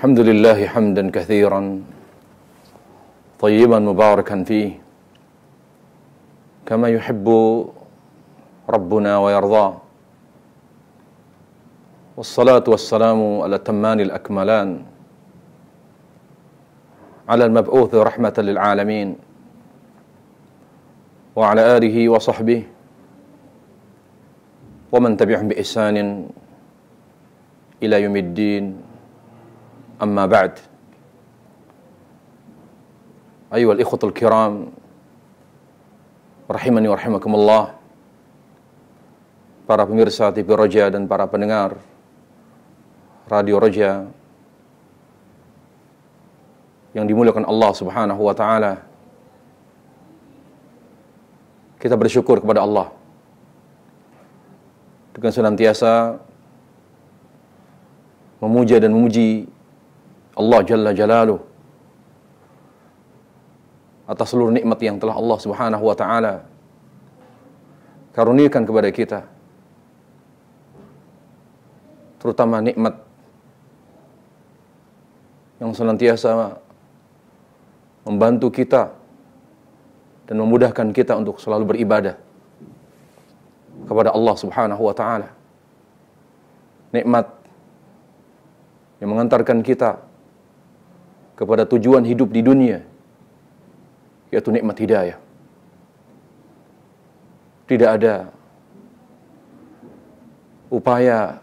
الحمد لله حمدا كثيرا طيبا مباركا فيه كما يحب ربنا ويرضاه والصلاة والسلام الأتمان الأكملان على المبعوث رحمة للعالمين وعلى آله وصحبه ومن تبعهم بإحسان إلى يوم الدين أما بعد أيها الإخوة الكرام رحمني ورحمكم الله para pemirsa TV Roja dan para pendengar Radio Roja yang dimuliakan Allah Subhanahu wa taala kita bersyukur kepada Allah dengan senantiasa memuja dan memuji Allah Jalla Jalalu atas seluruh nikmat yang telah Allah Subhanahu wa taala karuniakan kepada kita. Terutama nikmat yang senantiasa membantu kita dan memudahkan kita untuk selalu beribadah kepada Allah Subhanahu wa taala. Nikmat yang mengantarkan kita kepada tujuan hidup di dunia, yaitu nikmat hidayah. Tidak ada upaya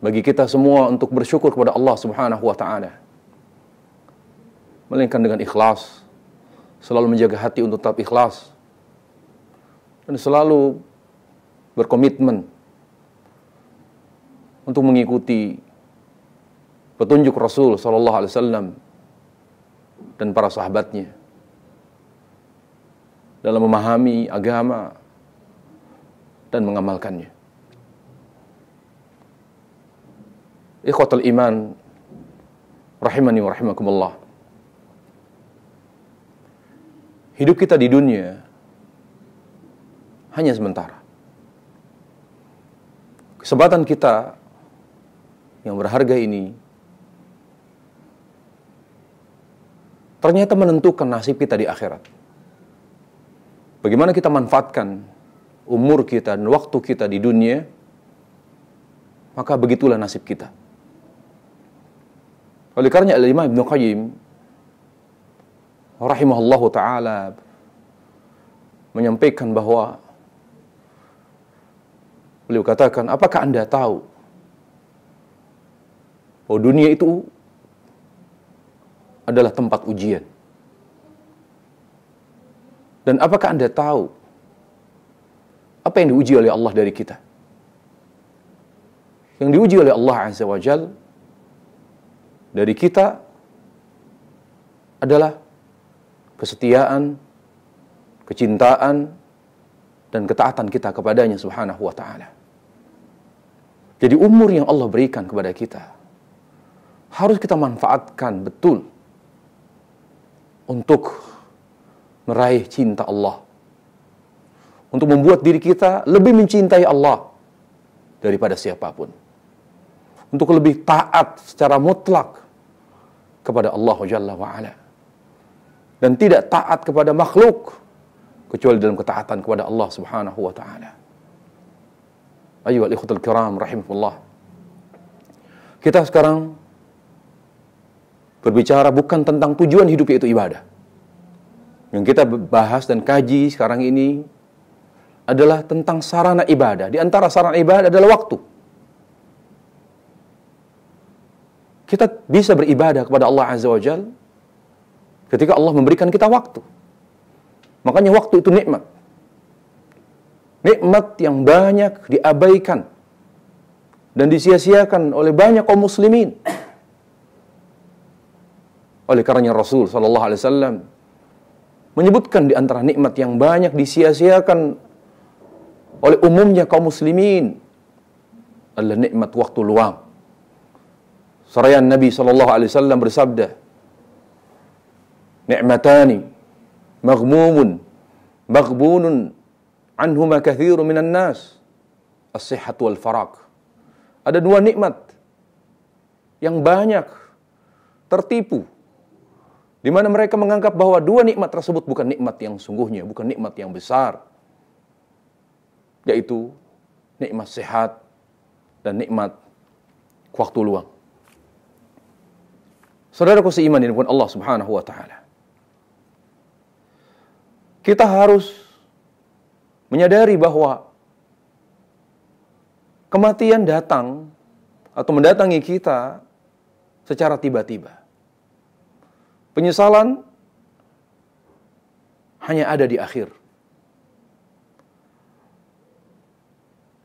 bagi kita semua untuk bersyukur kepada Allah Subhanahu wa taala. Melainkan dengan ikhlas, selalu menjaga hati untuk tetap ikhlas dan selalu berkomitmen untuk mengikuti petunjuk Rasul Shallallahu Alaihi Wasallam dan para sahabatnya dalam memahami agama dan mengamalkannya. Ikhwatul iman rahimani wa rahimakumullah. Hidup kita di dunia hanya sementara. Kesempatan kita yang berharga ini ternyata menentukan nasib kita di akhirat. Bagaimana kita manfaatkan umur kita dan waktu kita di dunia, maka begitulah nasib kita. Oleh karena Al-Imam Ibn Qayyim rahimahullahu taala menyampaikan bahwa beliau katakan, "Apakah Anda tahu bahwa dunia itu adalah tempat ujian. Dan apakah Anda tahu apa yang diuji oleh Allah dari kita? Yang diuji oleh Allah Azza wa Jal dari kita adalah kesetiaan, kecintaan, dan ketaatan kita kepadanya subhanahu wa ta'ala. Jadi umur yang Allah berikan kepada kita harus kita manfaatkan betul untuk meraih cinta Allah. Untuk membuat diri kita lebih mencintai Allah daripada siapapun. Untuk lebih taat secara mutlak kepada Allah Jalla wa'ala. Dan tidak taat kepada makhluk kecuali dalam ketaatan kepada Allah Subhanahu wa taala. al ikhutul kiram rahimahullah. Kita sekarang berbicara bukan tentang tujuan hidup yaitu ibadah. Yang kita bahas dan kaji sekarang ini adalah tentang sarana ibadah. Di antara sarana ibadah adalah waktu. Kita bisa beribadah kepada Allah Azza wa Jal ketika Allah memberikan kita waktu. Makanya waktu itu nikmat. Nikmat yang banyak diabaikan dan disia-siakan oleh banyak kaum muslimin oleh karenanya Rasul Shallallahu Alaihi Wasallam menyebutkan di antara nikmat yang banyak disia-siakan oleh umumnya kaum muslimin adalah nikmat waktu luang. Serayan Nabi Shallallahu Alaihi Wasallam bersabda, "Nikmatani maghmumun maghbunun anhuma kathiru minan nas as-sihhat wal farak Ada dua nikmat yang banyak tertipu di mana mereka menganggap bahwa dua nikmat tersebut bukan nikmat yang sungguhnya, bukan nikmat yang besar. Yaitu nikmat sehat dan nikmat waktu luang. Saudaraku seiman yang pun Allah Subhanahu wa taala. Kita harus menyadari bahwa kematian datang atau mendatangi kita secara tiba-tiba. Penyesalan hanya ada di akhir.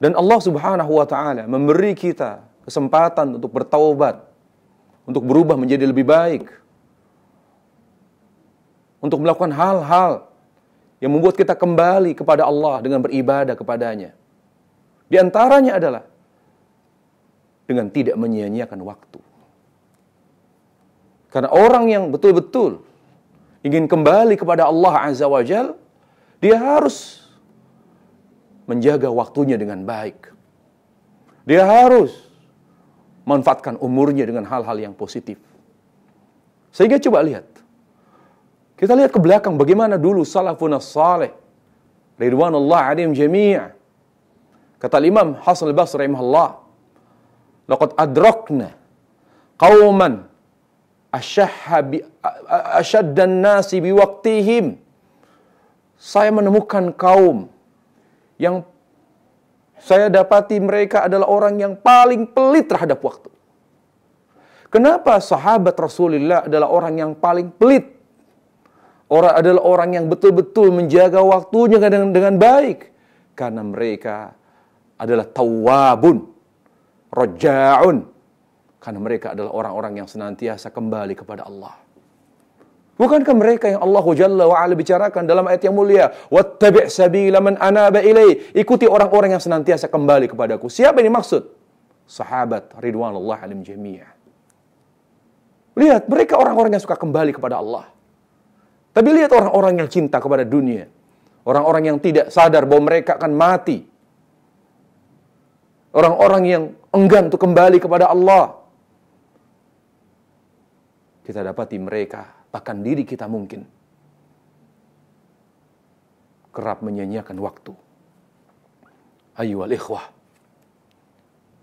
Dan Allah Subhanahu wa taala memberi kita kesempatan untuk bertaubat, untuk berubah menjadi lebih baik, untuk melakukan hal-hal yang membuat kita kembali kepada Allah dengan beribadah kepadanya. Di antaranya adalah dengan tidak menyia-nyiakan waktu. Karena orang yang betul-betul ingin kembali kepada Allah Azza wa Jal, dia harus menjaga waktunya dengan baik. Dia harus manfaatkan umurnya dengan hal-hal yang positif. Sehingga coba lihat. Kita lihat ke belakang bagaimana dulu salafun salih. Ridwanullah alim jami'a. Kata Imam Hasan al-Basri rahimahullah. Laqad adrakna qauman asyaddan nasi biwaktihim. Saya menemukan kaum yang saya dapati mereka adalah orang yang paling pelit terhadap waktu. Kenapa sahabat Rasulullah adalah orang yang paling pelit? Orang adalah orang yang betul-betul menjaga waktunya dengan, dengan baik. Karena mereka adalah tawabun, rojaun, karena mereka adalah orang-orang yang senantiasa kembali kepada Allah. Bukankah mereka yang Allah Jalla wa'ala bicarakan dalam ayat yang mulia, "Wattabi' sabila man anaba ilai." Ikuti orang-orang yang senantiasa kembali kepadaku. Siapa ini maksud? Sahabat ridwanullah alim jamiah. Lihat, mereka orang-orang yang suka kembali kepada Allah. Tapi lihat orang-orang yang cinta kepada dunia. Orang-orang yang tidak sadar bahwa mereka akan mati. Orang-orang yang enggan untuk kembali kepada Allah kita dapati mereka, bahkan diri kita mungkin, kerap menyanyiakan waktu. Ayu al ikhwah,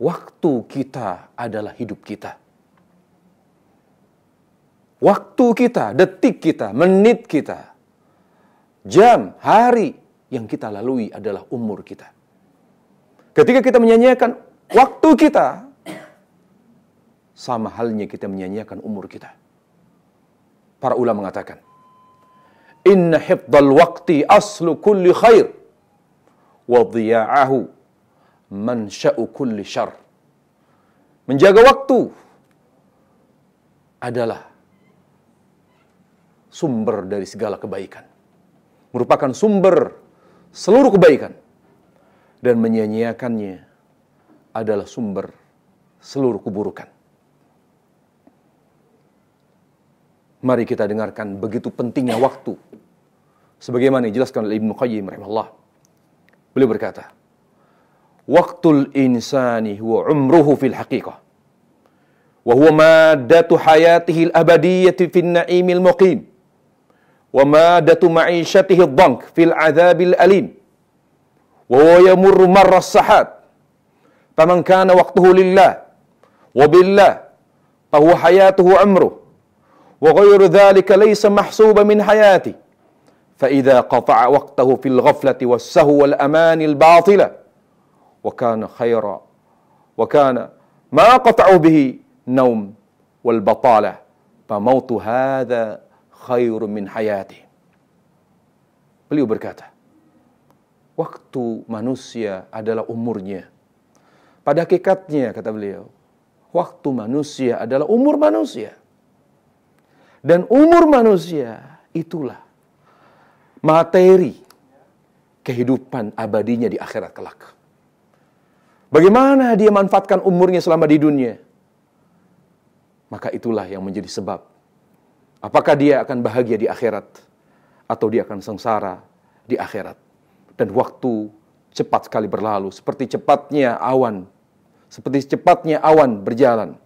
waktu kita adalah hidup kita. Waktu kita, detik kita, menit kita, jam, hari yang kita lalui adalah umur kita. Ketika kita menyanyiakan waktu kita, sama halnya kita menyanyiakan umur kita. Para ulama mengatakan, Inna hifdzal waqti aslu kulli khair, wa dhiya'ahu mansha'u kulli syarr Menjaga waktu adalah sumber dari segala kebaikan. Merupakan sumber seluruh kebaikan. Dan menyia menyia-nyiakannya adalah sumber seluruh keburukan. Mari kita dengarkan begitu pentingnya waktu. Sebagaimana dijelaskan oleh Ibnu Qayyim rahimahullah. Beliau berkata, "Waqtul insani huwa umruhu fil haqiqah." Wa huwa maddatu hayatihi al-abadiyyati fil na'imil muqim. Wa maddatu ma'ishatihi ad-dank fil 'adzabil alim. Wa huwa yamurru marra as sahat Faman kana waqtuhu lillah wa billah, fa huwa hayatuhu umruhu وغير ذلك ليس محسوبا من حياته فإذا قطع وقته في الغفلة والسهو والأمان الباطلة وكان خيرا وكان ما قطع به نوم والبطالة فموت هذا خير من hayati. Beliau berkata, waktu manusia adalah umurnya. Pada hakikatnya, kata beliau, waktu manusia adalah umur manusia. Dan umur manusia itulah materi kehidupan abadinya di akhirat kelak. Bagaimana dia manfaatkan umurnya selama di dunia? Maka itulah yang menjadi sebab. Apakah dia akan bahagia di akhirat? Atau dia akan sengsara di akhirat? Dan waktu cepat sekali berlalu. Seperti cepatnya awan. Seperti cepatnya awan berjalan.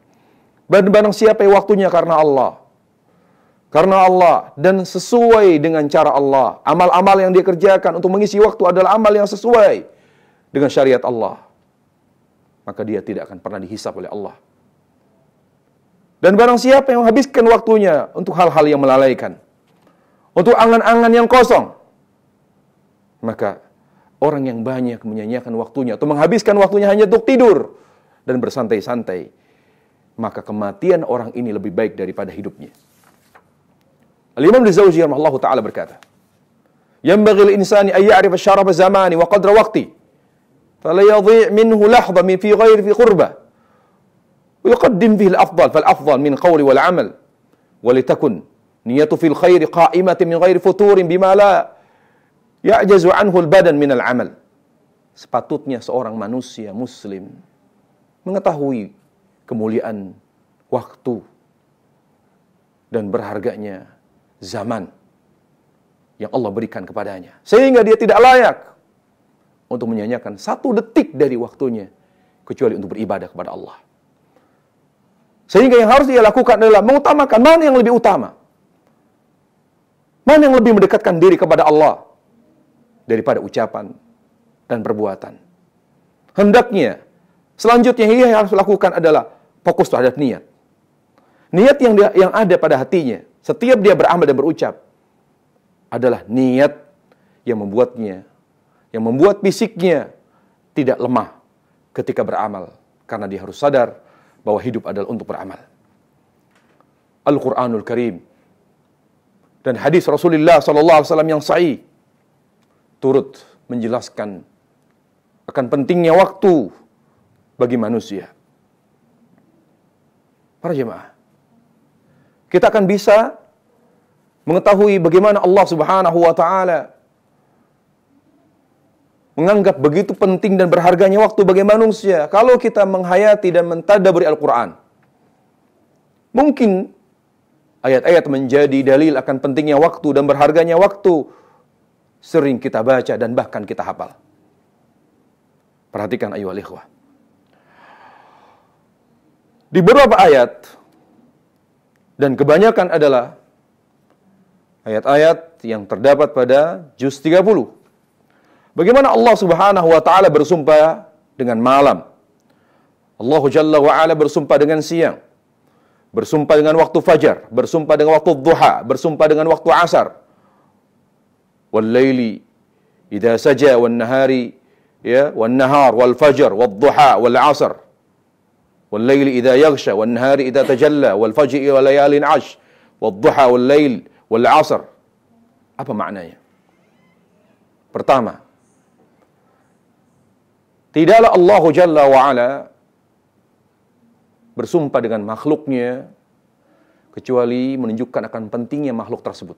Dan barang siapa waktunya karena Allah karena Allah dan sesuai dengan cara Allah. Amal-amal yang dia kerjakan untuk mengisi waktu adalah amal yang sesuai dengan syariat Allah. Maka dia tidak akan pernah dihisap oleh Allah. Dan barang siapa yang menghabiskan waktunya untuk hal-hal yang melalaikan, untuk angan-angan yang kosong, maka orang yang banyak menyanyiakan waktunya atau menghabiskan waktunya hanya untuk tidur dan bersantai-santai, maka kematian orang ini lebih baik daripada hidupnya. Al-Imam Al-Zawji rahimahullah ta'ala berkata, ينبغي الإنسان أن يعرف الشرف زماني وقدر وقتي فلا يضيع منه لحظة من في غير في قربة ويقدم فيه الأفضل فالأفضل من قول والعمل ولتكن نية في الخير قائمة من غير فتور بما لا يعجز عنه البدن من العمل sepatutnya seorang manusia muslim mengetahui kemuliaan waktu dan berharganya zaman yang Allah berikan kepadanya. Sehingga dia tidak layak untuk menyanyikan satu detik dari waktunya kecuali untuk beribadah kepada Allah. Sehingga yang harus dia lakukan adalah mengutamakan mana yang lebih utama. Mana yang lebih mendekatkan diri kepada Allah daripada ucapan dan perbuatan. Hendaknya selanjutnya yang harus lakukan adalah fokus terhadap niat. Niat yang dia, yang ada pada hatinya setiap dia beramal dan berucap adalah niat yang membuatnya, yang membuat fisiknya tidak lemah ketika beramal. Karena dia harus sadar bahwa hidup adalah untuk beramal. Al-Quranul Karim dan hadis Rasulullah SAW yang sahih turut menjelaskan akan pentingnya waktu bagi manusia. Para jemaah, kita akan bisa mengetahui bagaimana Allah Subhanahu wa taala menganggap begitu penting dan berharganya waktu bagi manusia kalau kita menghayati dan mentadaburi Al-Qur'an. Mungkin ayat-ayat menjadi dalil akan pentingnya waktu dan berharganya waktu sering kita baca dan bahkan kita hafal. Perhatikan ayu Di beberapa ayat dan kebanyakan adalah ayat-ayat yang terdapat pada juz 30. Bagaimana Allah Subhanahu wa taala bersumpah dengan malam? Allah Jalla wa ala bersumpah dengan siang. Bersumpah dengan waktu fajar, bersumpah dengan waktu duha, bersumpah dengan waktu asar. Wal laili saja wal nahari ya wal nahar wal fajar wal duha wal asar. والليل إذا يغشى والنهار إذا تجلى والفجر وليال عش والضحى والليل والعصر apa maknanya pertama tidaklah Allah Jalla wa bersumpah dengan makhluknya kecuali menunjukkan akan pentingnya makhluk tersebut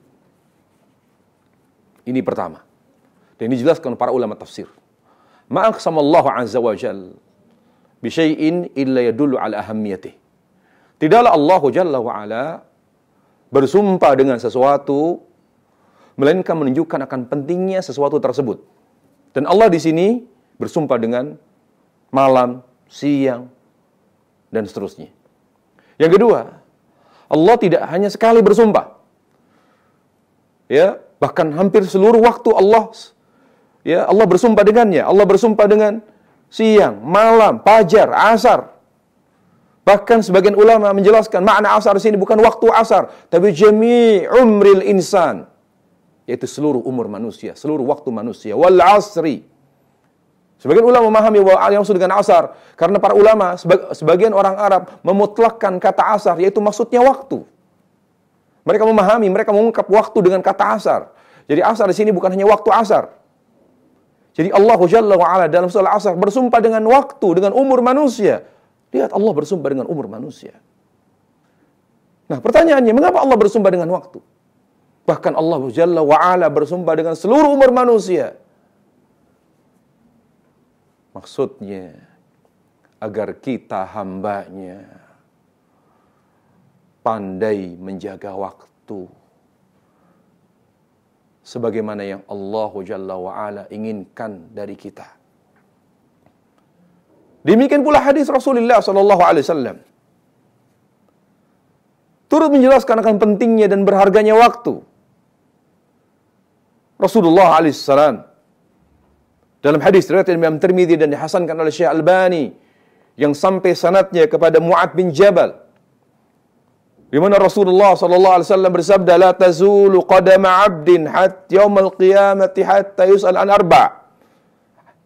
ini pertama dan dijelaskan para ulama tafsir Allah azza wa jalla bishayin illa yadullu ala ahammiyati. Tidaklah Allah Jalla wa'ala bersumpah dengan sesuatu, melainkan menunjukkan akan pentingnya sesuatu tersebut. Dan Allah di sini bersumpah dengan malam, siang, dan seterusnya. Yang kedua, Allah tidak hanya sekali bersumpah. Ya, bahkan hampir seluruh waktu Allah ya Allah bersumpah dengannya. Allah bersumpah dengan siang, malam, pajar, asar. Bahkan sebagian ulama menjelaskan makna asar di sini bukan waktu asar, tapi jami umril insan. Yaitu seluruh umur manusia, seluruh waktu manusia. Wal asri. Sebagian ulama memahami bahwa yang maksud dengan asar. Karena para ulama, sebagian orang Arab memutlakkan kata asar, yaitu maksudnya waktu. Mereka memahami, mereka mengungkap waktu dengan kata asar. Jadi asar di sini bukan hanya waktu asar. Jadi Allah Jalla wa'ala dalam surah al Asr bersumpah dengan waktu, dengan umur manusia. Lihat Allah bersumpah dengan umur manusia. Nah pertanyaannya, mengapa Allah bersumpah dengan waktu? Bahkan Allah Jalla wa'ala bersumpah dengan seluruh umur manusia. Maksudnya, agar kita hambanya pandai menjaga waktu sebagaimana yang Allah Jalla wa'ala inginkan dari kita. Demikian pula hadis Rasulullah Sallallahu Alaihi Wasallam turut menjelaskan akan pentingnya dan berharganya waktu. Rasulullah Alaihissalam dalam hadis riwayat Imam Tirmidzi dan dihasankan oleh Syekh Albani yang sampai sanatnya kepada Mu'ad bin Jabal di mana Rasulullah sallallahu alaihi wasallam bersabda la tazulu qadama 'abdin hatta yaumil qiyamati hatta yus'al an arba.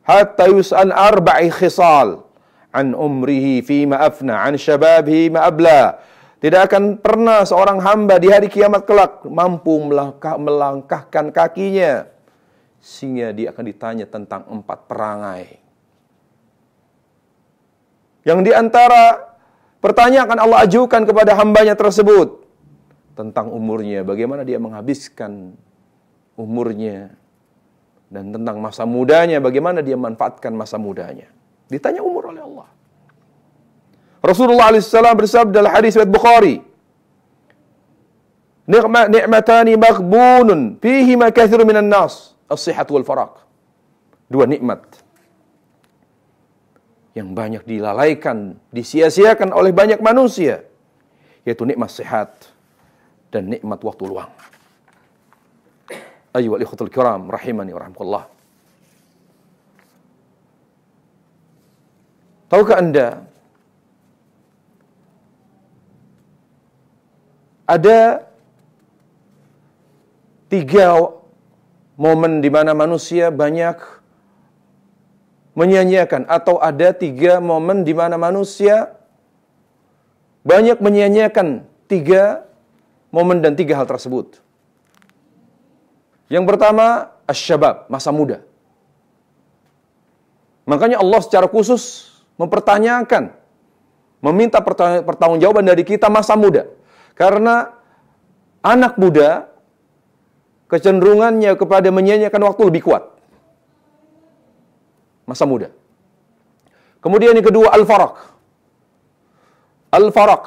Hatta yus'al arba'i khisal an umrihi ma afna an shababihi ma abla. Tidak akan pernah seorang hamba di hari kiamat kelak mampu melangkah, melangkahkan kakinya. Sehingga dia akan ditanya tentang empat perangai. Yang di antara Pertanyaan akan Allah ajukan kepada hambanya tersebut tentang umurnya, bagaimana dia menghabiskan umurnya dan tentang masa mudanya, bagaimana dia manfaatkan masa mudanya. Ditanya umur oleh Allah. Rasulullah SAW bersabda dalam hadis riwayat Bukhari, Nikmat ni'matani maghbunun fihi ma min minan nas, as-sihhat wal faraq." Dua nikmat yang banyak dilalaikan, disia-siakan oleh banyak manusia, yaitu nikmat sehat dan nikmat waktu luang. Ayu wal kiram rahimani wa Tahukah Anda ada tiga momen di mana manusia banyak menyanyiakan atau ada tiga momen di mana manusia banyak menyanyiakan tiga momen dan tiga hal tersebut. Yang pertama, asyabab, masa muda. Makanya Allah secara khusus mempertanyakan, meminta pertanggungjawaban dari kita masa muda. Karena anak muda kecenderungannya kepada menyanyiakan waktu lebih kuat masa muda. Kemudian yang kedua al-faraq. Al-faraq,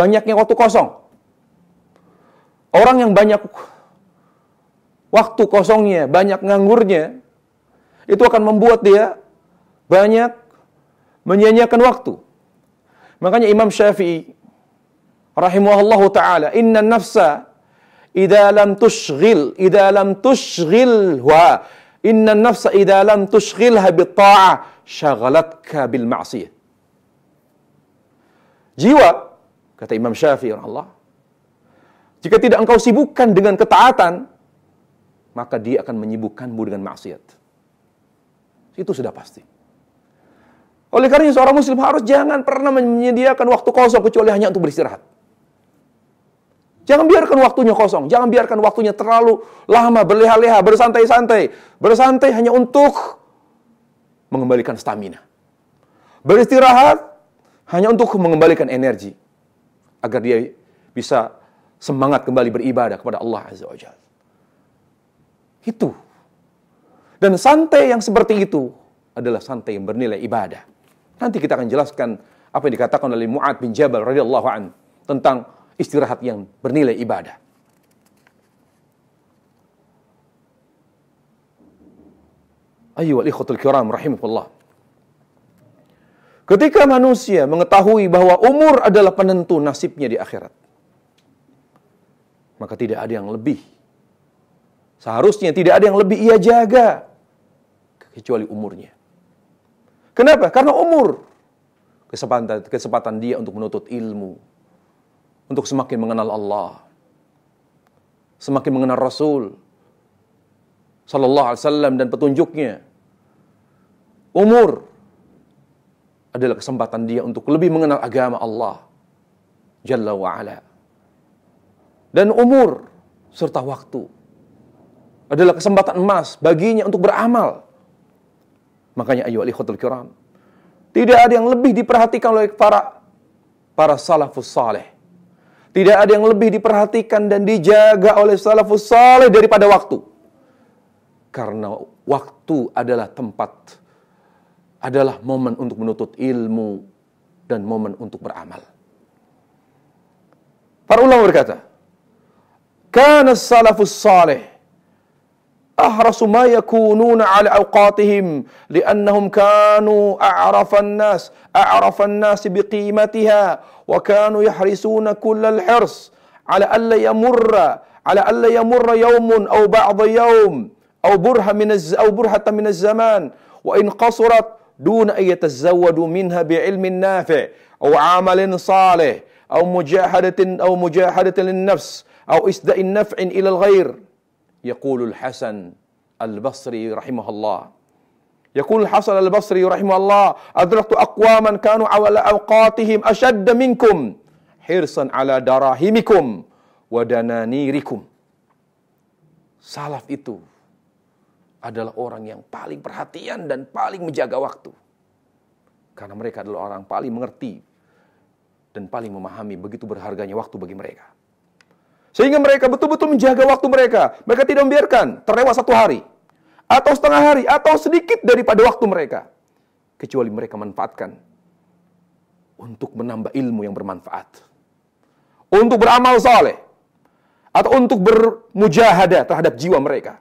banyaknya waktu kosong. Orang yang banyak waktu kosongnya, banyak nganggurnya, itu akan membuat dia banyak menyanyiakan waktu. Makanya Imam Syafi'i rahimahullah taala, "Inna nafsa idalam lam idalam idza lam Inna nafsa idza lam tushghilha bi syaghalatka bil ma'siyah. Jiwa kata Imam Syafi'i Allah jika tidak engkau sibukkan dengan ketaatan maka dia akan menyibukkanmu dengan maksiat. Itu sudah pasti. Oleh karena seorang muslim harus jangan pernah menyediakan waktu kosong kecuali hanya untuk beristirahat. Jangan biarkan waktunya kosong. Jangan biarkan waktunya terlalu lama berleha-leha, bersantai-santai. Bersantai hanya untuk mengembalikan stamina. Beristirahat hanya untuk mengembalikan energi. Agar dia bisa semangat kembali beribadah kepada Allah Azza wa Jal. Itu. Dan santai yang seperti itu adalah santai yang bernilai ibadah. Nanti kita akan jelaskan apa yang dikatakan oleh Mu'ad bin Jabal radhiyallahu an tentang istirahat yang bernilai ibadah. Ayyuhal ikhutul kiram rahimahullah. Ketika manusia mengetahui bahwa umur adalah penentu nasibnya di akhirat, maka tidak ada yang lebih. Seharusnya tidak ada yang lebih ia jaga kecuali umurnya. Kenapa? Karena umur kesempatan kesempatan dia untuk menuntut ilmu, untuk semakin mengenal Allah, semakin mengenal Rasul sallallahu alaihi wasallam dan petunjuknya. Umur adalah kesempatan dia untuk lebih mengenal agama Allah Jalla wa ala. Dan umur serta waktu adalah kesempatan emas baginya untuk beramal. Makanya ayo ikhwatul kiram. Tidak ada yang lebih diperhatikan oleh para para salafus saleh tidak ada yang lebih diperhatikan dan dijaga oleh salafus saleh daripada waktu. Karena waktu adalah tempat, adalah momen untuk menuntut ilmu dan momen untuk beramal. Para ulama berkata, "Kana salafus saleh أحرص ما يكونون على أوقاتهم لأنهم كانوا أعرف الناس أعرف الناس بقيمتها وكانوا يحرصون كل الحرص على ألا يمر على ألا يمر يوم أو بعض يوم أو برهة من الز أو برهة من الزمان وإن قصرت دون أن يتزودوا منها بعلم نافع أو عمل صالح أو مجاهدة أو مجاهدة للنفس أو إسداء نفع إلى الغير يقول الحسن البصري رحمه الله يقول الحسن البصري رحمه الله أدركت أقواما كانوا على أوقاتهم أشد منكم حرصا على دراهمكم ودنانيركم سلف itu adalah orang yang paling perhatian dan paling menjaga waktu. Karena mereka adalah orang paling mengerti dan paling memahami begitu berharganya waktu bagi mereka. Sehingga mereka betul-betul menjaga waktu mereka. Mereka tidak membiarkan terlewat satu hari. Atau setengah hari. Atau sedikit daripada waktu mereka. Kecuali mereka manfaatkan. Untuk menambah ilmu yang bermanfaat. Untuk beramal saleh. Atau untuk bermujahadah terhadap jiwa mereka.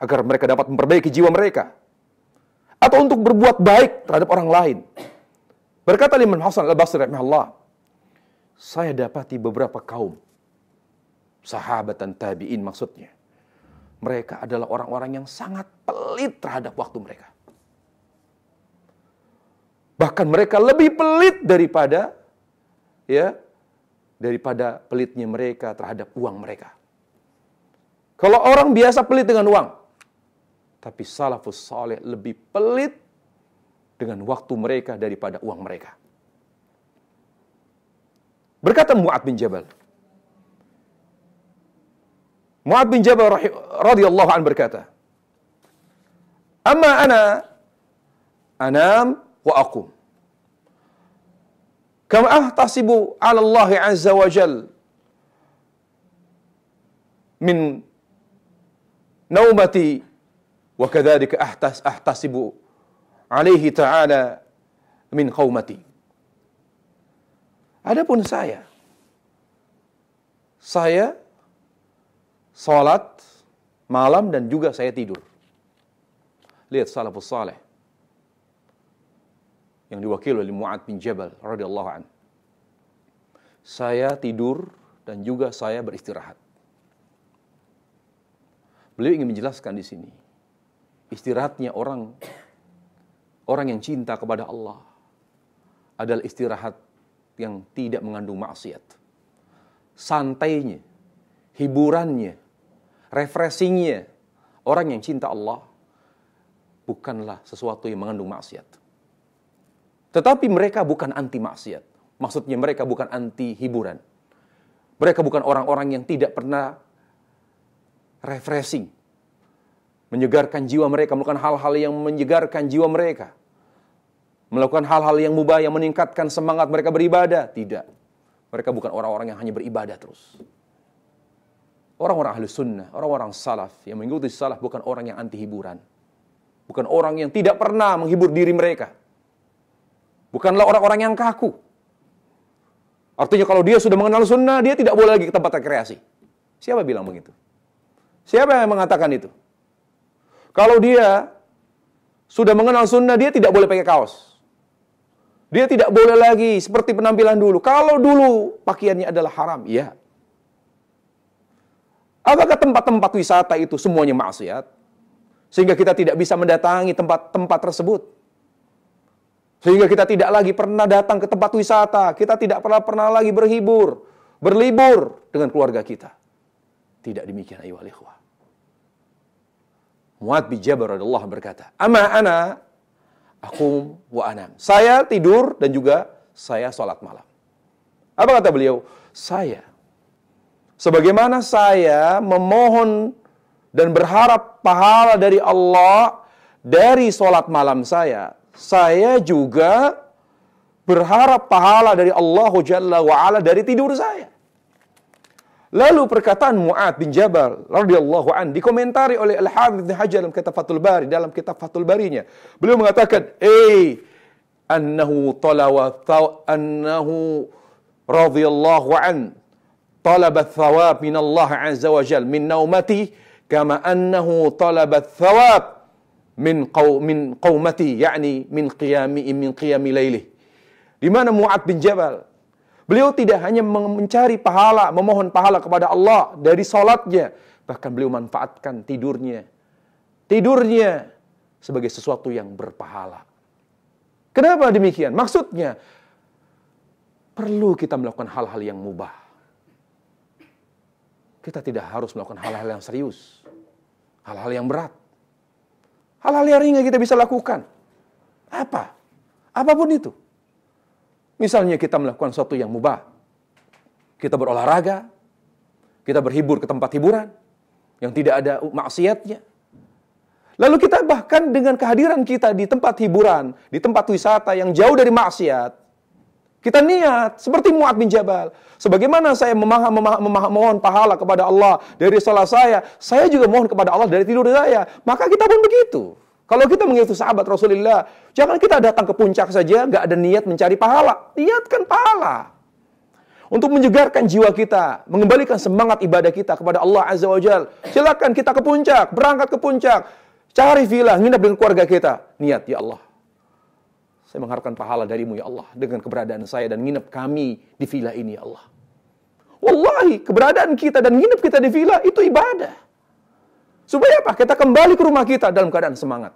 Agar mereka dapat memperbaiki jiwa mereka. Atau untuk berbuat baik terhadap orang lain. Berkata Liman Hasan al-Basri, Allah, saya dapati beberapa kaum sahabatan tabi'in maksudnya. Mereka adalah orang-orang yang sangat pelit terhadap waktu mereka. Bahkan mereka lebih pelit daripada ya daripada pelitnya mereka terhadap uang mereka. Kalau orang biasa pelit dengan uang, tapi salafus saleh lebih pelit dengan waktu mereka daripada uang mereka. Berkata Mu'ad bin Jabal, معاذ بن جبل رضي الله عن بركاته أما أنا أنام وأقوم كما أحتسب على الله عز وجل من نومتي وكذلك أحتسب عليه تعالى من قومتي Adapun saya, saya sholat malam dan juga saya tidur. Lihat salafus saleh yang diwakili oleh Mu'ad bin Jabal radhiyallahu an. Saya tidur dan juga saya beristirahat. Beliau ingin menjelaskan di sini istirahatnya orang orang yang cinta kepada Allah adalah istirahat yang tidak mengandung maksiat. Santainya, hiburannya, refreshingnya orang yang cinta Allah bukanlah sesuatu yang mengandung maksiat. Tetapi mereka bukan anti maksiat. Maksudnya mereka bukan anti hiburan. Mereka bukan orang-orang yang tidak pernah refreshing. Menyegarkan jiwa mereka, melakukan hal-hal yang menyegarkan jiwa mereka. Melakukan hal-hal yang mubah yang meningkatkan semangat mereka beribadah. Tidak. Mereka bukan orang-orang yang hanya beribadah terus. Orang-orang ahli sunnah, orang-orang salaf yang mengikuti salaf bukan orang yang anti hiburan. Bukan orang yang tidak pernah menghibur diri mereka. Bukanlah orang-orang yang kaku. Artinya kalau dia sudah mengenal sunnah, dia tidak boleh lagi ke tempat rekreasi. Siapa bilang begitu? Siapa yang mengatakan itu? Kalau dia sudah mengenal sunnah, dia tidak boleh pakai kaos. Dia tidak boleh lagi seperti penampilan dulu. Kalau dulu pakaiannya adalah haram, ya. Apakah tempat-tempat wisata itu semuanya maksiat? Sehingga kita tidak bisa mendatangi tempat-tempat tersebut. Sehingga kita tidak lagi pernah datang ke tempat wisata. Kita tidak pernah pernah lagi berhibur, berlibur dengan keluarga kita. Tidak demikian ayu ikhwah. Muad bin Jabal berkata, "Ama ana aku wa anam." Saya tidur dan juga saya sholat malam. Apa kata beliau? Saya Sebagaimana saya memohon dan berharap pahala dari Allah dari sholat malam saya, saya juga berharap pahala dari Allah Jalla wa'ala dari tidur saya. Lalu perkataan Mu'ad bin Jabal radhiyallahu an dikomentari oleh al Habib bin Hajar dalam kitab Fathul Bari dalam kitab Fathul Barinya. Beliau mengatakan, "Eh, annahu talawa annahu radhiyallahu an talabat thawab Allah azza wa jal min naumati kama annahu talabat thawab min qaw, min qaumati yakni min qiyami min qiyami lailih di mana Mu'ad bin Jabal beliau tidak hanya mencari pahala memohon pahala kepada Allah dari salatnya bahkan beliau manfaatkan tidurnya tidurnya sebagai sesuatu yang berpahala kenapa demikian maksudnya perlu kita melakukan hal-hal yang mubah kita tidak harus melakukan hal-hal yang serius, hal-hal yang berat. Hal-hal yang ringan kita bisa lakukan. Apa? Apapun itu. Misalnya kita melakukan sesuatu yang mubah. Kita berolahraga, kita berhibur ke tempat hiburan yang tidak ada maksiatnya. Lalu kita bahkan dengan kehadiran kita di tempat hiburan, di tempat wisata yang jauh dari maksiat, kita niat seperti Mu'ad bin Jabal. Sebagaimana saya memaham, memaham, memaham, mohon pahala kepada Allah dari salah saya, saya juga mohon kepada Allah dari tidur saya. Maka kita pun begitu. Kalau kita mengikuti sahabat Rasulullah, jangan kita datang ke puncak saja, nggak ada niat mencari pahala. Niatkan pahala. Untuk menyegarkan jiwa kita, mengembalikan semangat ibadah kita kepada Allah Azza wa Jal. Silakan kita ke puncak, berangkat ke puncak. Cari villa, nginap dengan keluarga kita. Niat, ya Allah. Saya mengharapkan pahala darimu ya Allah dengan keberadaan saya dan nginep kami di villa ini ya Allah. Wallahi, keberadaan kita dan nginep kita di villa itu ibadah. Supaya apa? Kita kembali ke rumah kita dalam keadaan semangat.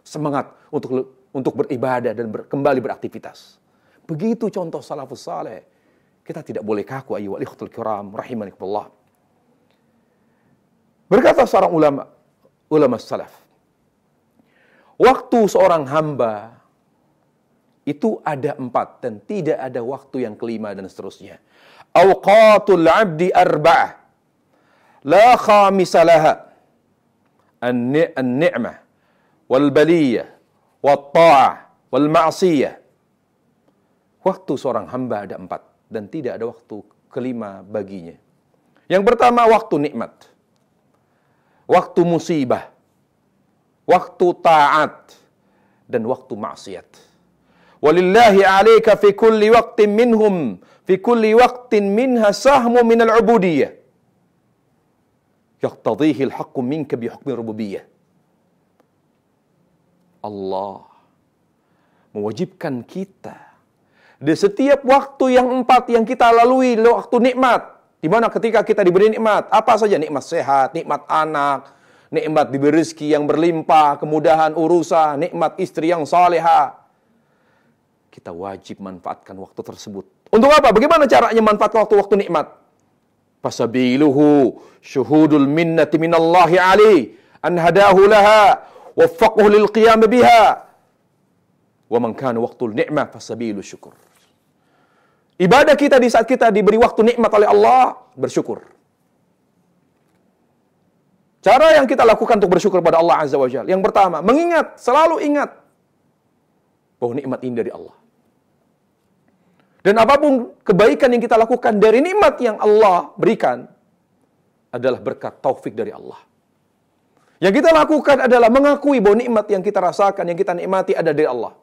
Semangat untuk untuk beribadah dan ber, kembali beraktivitas. Begitu contoh salafus saleh. Kita tidak boleh kaku ayu ikhtul kiram rahimanikumullah. Berkata seorang ulama ulama salaf. Waktu seorang hamba itu ada empat dan tidak ada waktu yang kelima dan seterusnya. Awqatul abdi arba'ah. La khamisalaha. An-ni'mah. Wal baliyah. Wal ta'ah. Wal ma'asiyah. Waktu seorang hamba ada empat. Dan tidak ada waktu kelima baginya. Yang pertama waktu nikmat. Waktu musibah. Waktu taat. Dan waktu maksiat Walillahi 'alaika fi kulli waqtin minhum fi kulli waqtin minha sahmu min al-'ubudiyyah. Yaqtadhihi al بحكم minka bi hukmi rububiyyah. Allah mewajibkan kita di setiap waktu yang empat yang kita lalui waktu nikmat di mana ketika kita diberi nikmat apa saja nikmat sehat nikmat anak nikmat diberi rezeki yang berlimpah kemudahan urusan nikmat istri yang salehah kita wajib manfaatkan waktu tersebut. Untuk apa? Bagaimana caranya manfaatkan waktu-waktu nikmat? Fasabiluhu syuhudul minnati minallahi ali an hadahu laha waffaqahu lil qiyam biha. Wa man kana waqtul ni'mah fasabilu syukur. Ibadah kita di saat kita diberi waktu nikmat oleh Allah, bersyukur. Cara yang kita lakukan untuk bersyukur pada Allah Azza wa Jalla. Yang pertama, mengingat, selalu ingat bahwa nikmat ini dari Allah. Dan apapun kebaikan yang kita lakukan dari nikmat yang Allah berikan adalah berkat taufik dari Allah. Yang kita lakukan adalah mengakui bahwa nikmat yang kita rasakan, yang kita nikmati ada dari Allah.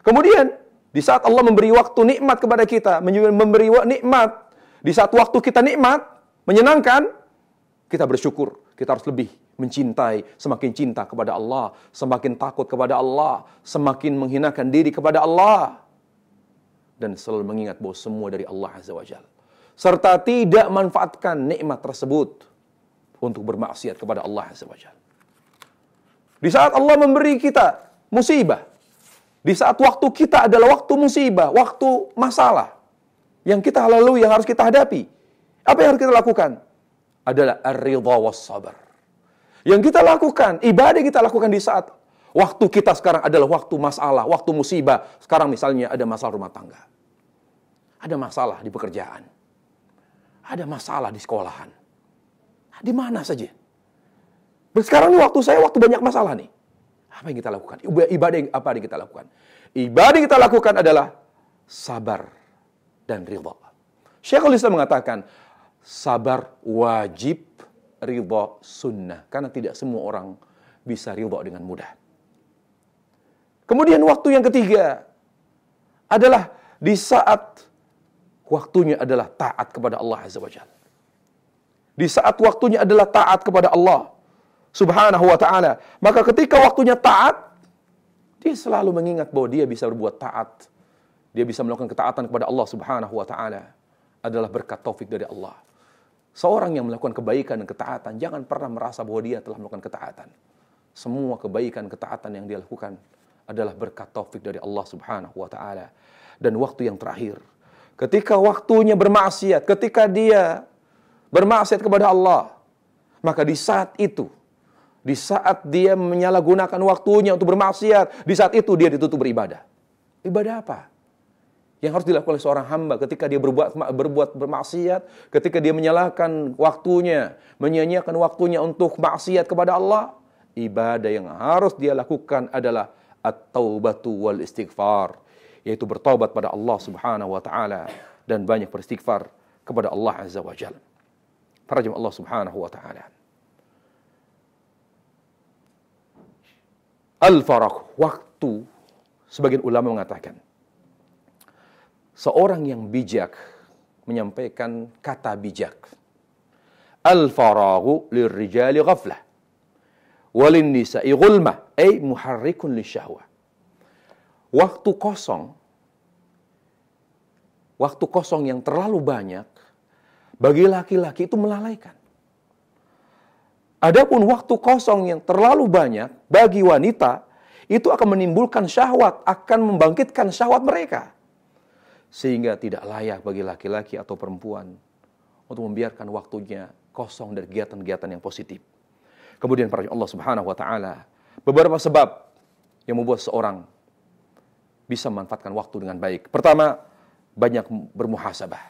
Kemudian, di saat Allah memberi waktu nikmat kepada kita, memberi nikmat, di saat waktu kita nikmat, menyenangkan, kita bersyukur, kita harus lebih mencintai, semakin cinta kepada Allah, semakin takut kepada Allah, semakin menghinakan diri kepada Allah dan selalu mengingat bahwa semua dari Allah Azza wa Jal. Serta tidak manfaatkan nikmat tersebut untuk bermaksiat kepada Allah Azza wa Jal. Di saat Allah memberi kita musibah, di saat waktu kita adalah waktu musibah, waktu masalah yang kita lalui, yang harus kita hadapi. Apa yang harus kita lakukan? Adalah ar-ridha was sabar. Yang kita lakukan, ibadah yang kita lakukan di saat Waktu kita sekarang adalah waktu masalah, waktu musibah. Sekarang misalnya ada masalah rumah tangga. Ada masalah di pekerjaan. Ada masalah di sekolahan. Di mana saja. Sekarang ini waktu saya waktu banyak masalah nih. Apa yang kita lakukan? Ibadah apa yang kita lakukan? Ibadah yang kita lakukan adalah sabar dan ridha. Syekhul Islam mengatakan, sabar wajib, ridha sunnah. Karena tidak semua orang bisa ridha dengan mudah. Kemudian waktu yang ketiga adalah di saat waktunya adalah taat kepada Allah Azza wa Jalla. Di saat waktunya adalah taat kepada Allah Subhanahu wa taala. Maka ketika waktunya taat, dia selalu mengingat bahwa dia bisa berbuat taat. Dia bisa melakukan ketaatan kepada Allah Subhanahu wa taala adalah berkat taufik dari Allah. Seorang yang melakukan kebaikan dan ketaatan jangan pernah merasa bahwa dia telah melakukan ketaatan. Semua kebaikan ketaatan yang dia lakukan adalah berkat taufik dari Allah Subhanahu wa taala. Dan waktu yang terakhir, ketika waktunya bermaksiat, ketika dia bermaksiat kepada Allah, maka di saat itu di saat dia menyalahgunakan waktunya untuk bermaksiat, di saat itu dia ditutup beribadah. Ibadah apa? Yang harus dilakukan oleh seorang hamba ketika dia berbuat berbuat bermaksiat, ketika dia menyalahkan waktunya, menyanyiakan waktunya untuk maksiat kepada Allah, ibadah yang harus dia lakukan adalah at-taubatu wal istighfar, yaitu bertaubat pada Allah Subhanahu wa taala dan banyak beristighfar kepada Allah Azza wa Jalla. Para jemaah Allah Subhanahu wa taala. Al-faraq, waktu sebagian ulama mengatakan seorang yang bijak menyampaikan kata bijak. Al-faragu lirrijali ghaflah walin nisa ghulmah ay muharrikun lisyahwah. Waktu kosong waktu kosong yang terlalu banyak bagi laki-laki itu melalaikan. Adapun waktu kosong yang terlalu banyak bagi wanita itu akan menimbulkan syahwat, akan membangkitkan syahwat mereka. Sehingga tidak layak bagi laki-laki atau perempuan untuk membiarkan waktunya kosong dari kegiatan-kegiatan yang positif. Kemudian para Allah Subhanahu wa taala beberapa sebab yang membuat seorang bisa memanfaatkan waktu dengan baik. Pertama, banyak bermuhasabah.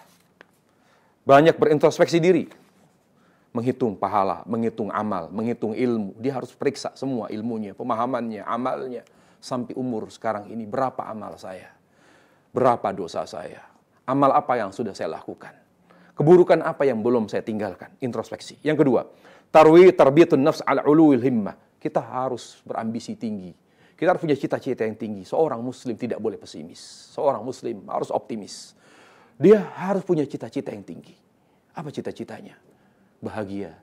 Banyak berintrospeksi diri. Menghitung pahala, menghitung amal, menghitung ilmu. Dia harus periksa semua ilmunya, pemahamannya, amalnya. Sampai umur sekarang ini berapa amal saya? Berapa dosa saya? Amal apa yang sudah saya lakukan? Keburukan apa yang belum saya tinggalkan? Introspeksi. Yang kedua, Tarwi tarbiyatun nafs ala uluil himmah. Kita harus berambisi tinggi. Kita harus punya cita-cita yang tinggi. Seorang muslim tidak boleh pesimis. Seorang muslim harus optimis. Dia harus punya cita-cita yang tinggi. Apa cita-citanya? Bahagia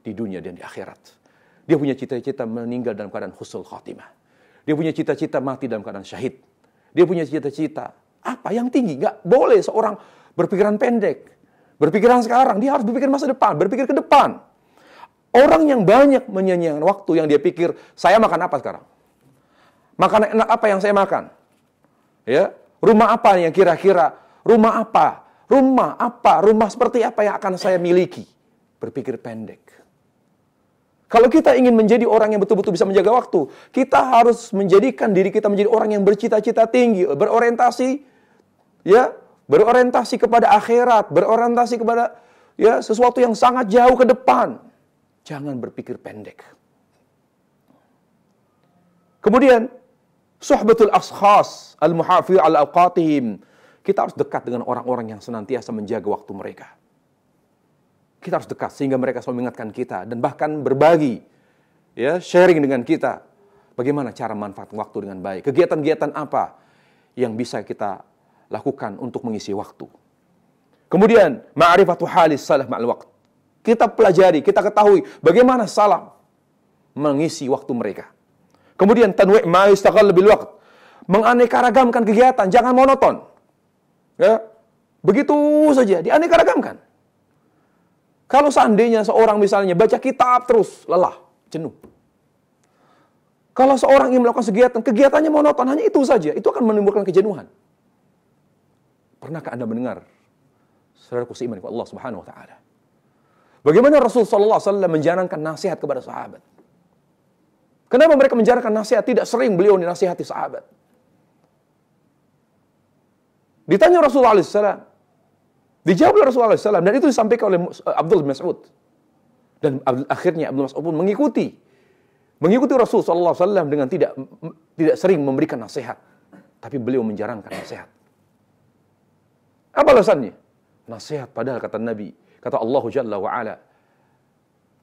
di dunia dan di akhirat. Dia punya cita-cita meninggal dalam keadaan husul khotimah. Dia punya cita-cita mati dalam keadaan syahid. Dia punya cita-cita apa yang tinggi. Gak boleh seorang berpikiran pendek. Berpikiran sekarang, dia harus berpikir masa depan, berpikir ke depan. Orang yang banyak menyanyiakan waktu yang dia pikir, saya makan apa sekarang? Makan enak apa yang saya makan? Ya, rumah apa yang kira-kira? Rumah apa? Rumah apa? Rumah seperti apa yang akan saya miliki? Berpikir pendek. Kalau kita ingin menjadi orang yang betul-betul bisa menjaga waktu, kita harus menjadikan diri kita menjadi orang yang bercita-cita tinggi, berorientasi ya, berorientasi kepada akhirat, berorientasi kepada ya sesuatu yang sangat jauh ke depan. Jangan berpikir pendek. Kemudian, sohbatul ashas al muhafir al-awqatihim. Kita harus dekat dengan orang-orang yang senantiasa menjaga waktu mereka. Kita harus dekat sehingga mereka selalu mengingatkan kita dan bahkan berbagi, ya sharing dengan kita. Bagaimana cara manfaat waktu dengan baik? Kegiatan-kegiatan apa yang bisa kita lakukan untuk mengisi waktu? Kemudian, ma'rifatu halis salah ma'al waktu kita pelajari, kita ketahui bagaimana salam mengisi waktu mereka. Kemudian tanwi' ma yustaqal bil waqt. Menganekaragamkan kegiatan, jangan monoton. Ya. Begitu saja dianekaragamkan. Kalau seandainya seorang misalnya baca kitab terus lelah, jenuh. Kalau seorang yang melakukan kegiatan, kegiatannya monoton hanya itu saja, itu akan menimbulkan kejenuhan. Pernahkah Anda mendengar saudaraku seiman Allah Subhanahu wa taala? Bagaimana Rasul Sallallahu Alaihi Wasallam menjalankan nasihat kepada sahabat? Kenapa mereka menjalankan nasihat? Tidak sering beliau dinasihati sahabat. Ditanya Rasulullah SAW. Dijawab Rasulullah SAW. Dan itu disampaikan oleh eh, Abdul Mas'ud. Dan akhirnya Abdul Mas'ud pun mengikuti. Mengikuti Rasul SAW dengan tidak tidak sering memberikan nasihat. Tapi beliau menjarangkan nasihat. Apa alasannya? Nasihat padahal kata Nabi. Kata Allah Jalla wa'ala.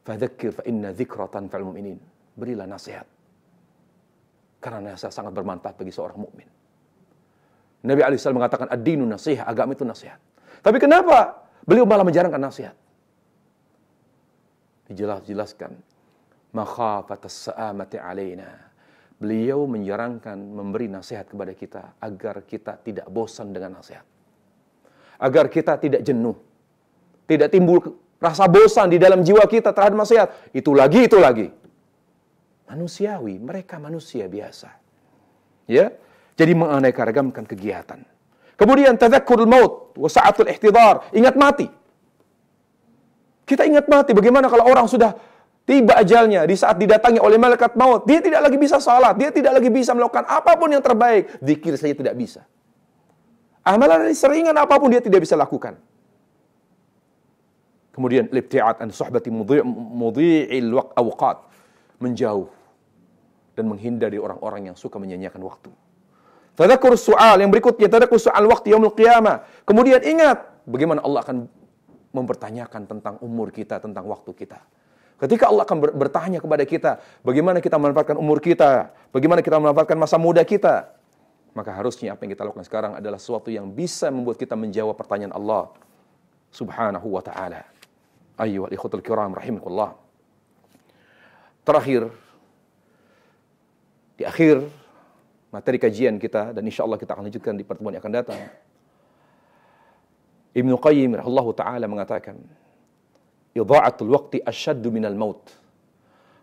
Fadzakir fa inna dzikratan fil mu'minin. Berilah nasihat. Karena nasihat sangat bermanfaat bagi seorang mukmin. Nabi Ali SAW mengatakan ad-dinu nasihat, agama itu nasihat. Tapi kenapa beliau malah menjarangkan nasihat? Dijelas-jelaskan makhafatas sa'amati alaina. Beliau menjarangkan memberi nasihat kepada kita agar kita tidak bosan dengan nasihat. Agar kita tidak jenuh, tidak timbul rasa bosan di dalam jiwa kita terhadap maksiat. Itu lagi, itu lagi. Manusiawi, mereka manusia biasa. Ya. Jadi menganekaragamkan kegiatan. Kemudian tazakkurul maut wa sa'atul ihtidar, ingat mati. Kita ingat mati, bagaimana kalau orang sudah tiba ajalnya di saat didatangi oleh malaikat maut, dia tidak lagi bisa salat, dia tidak lagi bisa melakukan apapun yang terbaik, zikir saja tidak bisa. Amalan seringan apapun dia tidak bisa lakukan. Kemudian libti'at an suhbati mudhi'il awqat. Menjauh dan menghindari orang-orang yang suka menyanyiakan waktu. Tadakkur soal yang berikutnya, tadakkur soal waktu yaumul qiyamah. Kemudian ingat bagaimana Allah akan mempertanyakan tentang umur kita, tentang waktu kita. Ketika Allah akan bertanya kepada kita, bagaimana kita memanfaatkan umur kita, bagaimana kita memanfaatkan masa muda kita, maka harusnya apa yang kita lakukan sekarang adalah sesuatu yang bisa membuat kita menjawab pertanyaan Allah Subhanahu wa taala ayyuhal ikhwatul kiram rahimakumullah. Terakhir di akhir materi kajian kita dan insya Allah kita akan lanjutkan di pertemuan yang akan datang. Ibnu Qayyim rahimahullahu taala mengatakan, "Idha'atul waqti asyaddu minal maut."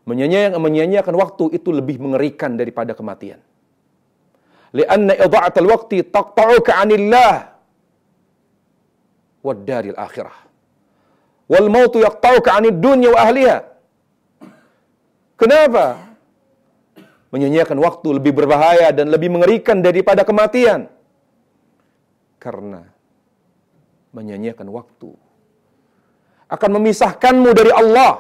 Menyanyiakan, menyanyiakan waktu itu lebih mengerikan daripada kematian. Lianna idha'atul waqti taqta'uka 'anillah wad daril akhirah Wal mautu yaqta'uka 'anid dunya wa ahliha. Kenapa? Menyanyiakan waktu lebih berbahaya dan lebih mengerikan daripada kematian. Karena menyanyiakan waktu akan memisahkanmu dari Allah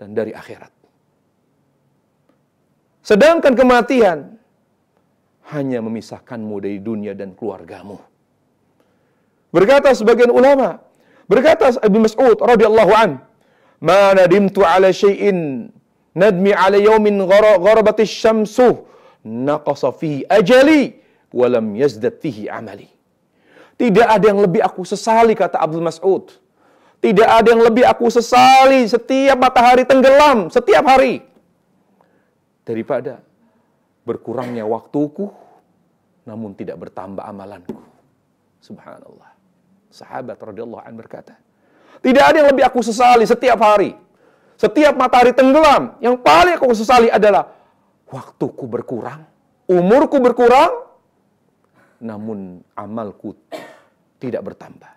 dan dari akhirat. Sedangkan kematian hanya memisahkanmu dari dunia dan keluargamu. Berkata sebagian ulama, berkata Abu Mas'ud radhiyallahu an, "Ma nadimtu ala syai'in nadmi ala yaumin gharabati syamsu naqasa fi ajali wa lam yazdad fihi amali." Tidak ada yang lebih aku sesali kata Abdul Mas'ud. Tidak ada yang lebih aku sesali setiap matahari tenggelam setiap hari daripada berkurangnya waktuku namun tidak bertambah amalanku. Subhanallah. Sahabat radhiyallahu an berkata, "Tidak ada yang lebih aku sesali setiap hari. Setiap matahari tenggelam, yang paling aku sesali adalah waktuku berkurang, umurku berkurang, namun amalku tidak bertambah."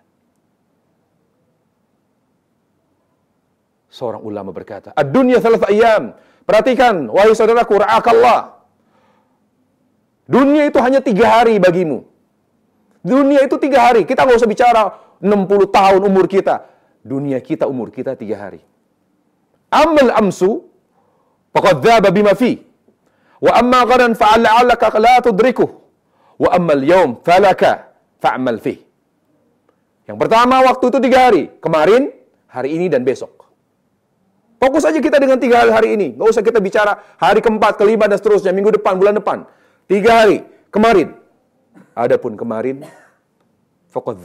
Seorang ulama berkata, "Ad-dunya thalath ayam." Perhatikan, wahai saudaraku, ra'akallah. Dunia itu hanya tiga hari bagimu. Dunia itu tiga hari. Kita nggak usah bicara 60 tahun umur kita. Dunia kita, umur kita tiga hari. amal amsu, faqad bima fi. Wa amma ghadan fa'alla'allaka la driku. Wa ammal yom falaka fa'amal fi. Yang pertama waktu itu tiga hari. Kemarin, hari ini, dan besok. Fokus saja kita dengan tiga hari hari ini. Nggak usah kita bicara hari keempat, kelima, dan seterusnya. Minggu depan, bulan depan. Tiga hari. Kemarin, Adapun kemarin, faqad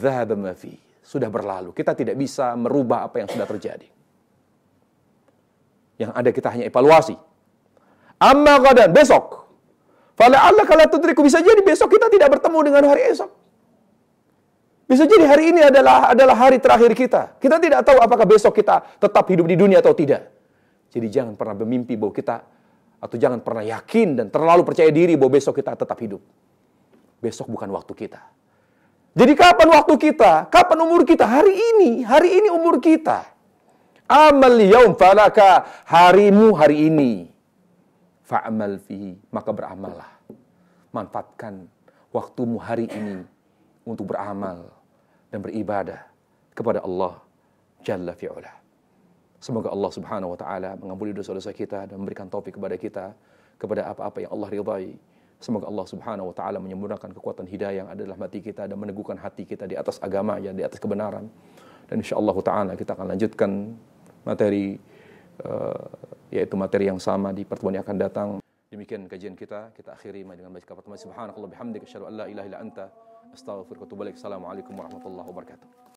Sudah berlalu. Kita tidak bisa merubah apa yang sudah terjadi. Yang ada kita hanya evaluasi. Amma qadan, besok. kalau la tudriku. Bisa jadi besok kita tidak bertemu dengan hari esok. Bisa jadi hari ini adalah adalah hari terakhir kita. Kita tidak tahu apakah besok kita tetap hidup di dunia atau tidak. Jadi jangan pernah bermimpi bahwa kita atau jangan pernah yakin dan terlalu percaya diri bahwa besok kita tetap hidup besok bukan waktu kita. Jadi kapan waktu kita? Kapan umur kita? Hari ini, hari ini umur kita. Amal yaum falaka, harimu hari ini. Fa'amal fihi, maka beramallah. Manfaatkan waktumu hari ini untuk beramal dan beribadah kepada Allah Jalla fi'ala. Semoga Allah Subhanahu wa taala mengampuni dosa-dosa kita dan memberikan taufik kepada kita kepada apa-apa yang Allah ridhai. Semoga Allah Subhanahu wa taala menyempurnakan kekuatan hidayah yang adalah mati kita dan meneguhkan hati kita di atas agama ya di atas kebenaran. Dan insyaallah taala kita akan lanjutkan materi uh, yaitu materi yang sama di pertemuan yang akan datang. Demikian kajian kita, kita akhiri dengan baca pertemuan Subhanallah bihamdika asyhadu an la ilaha illa anta astaghfiruka wa atubu ilaik. Assalamualaikum warahmatullahi wabarakatuh.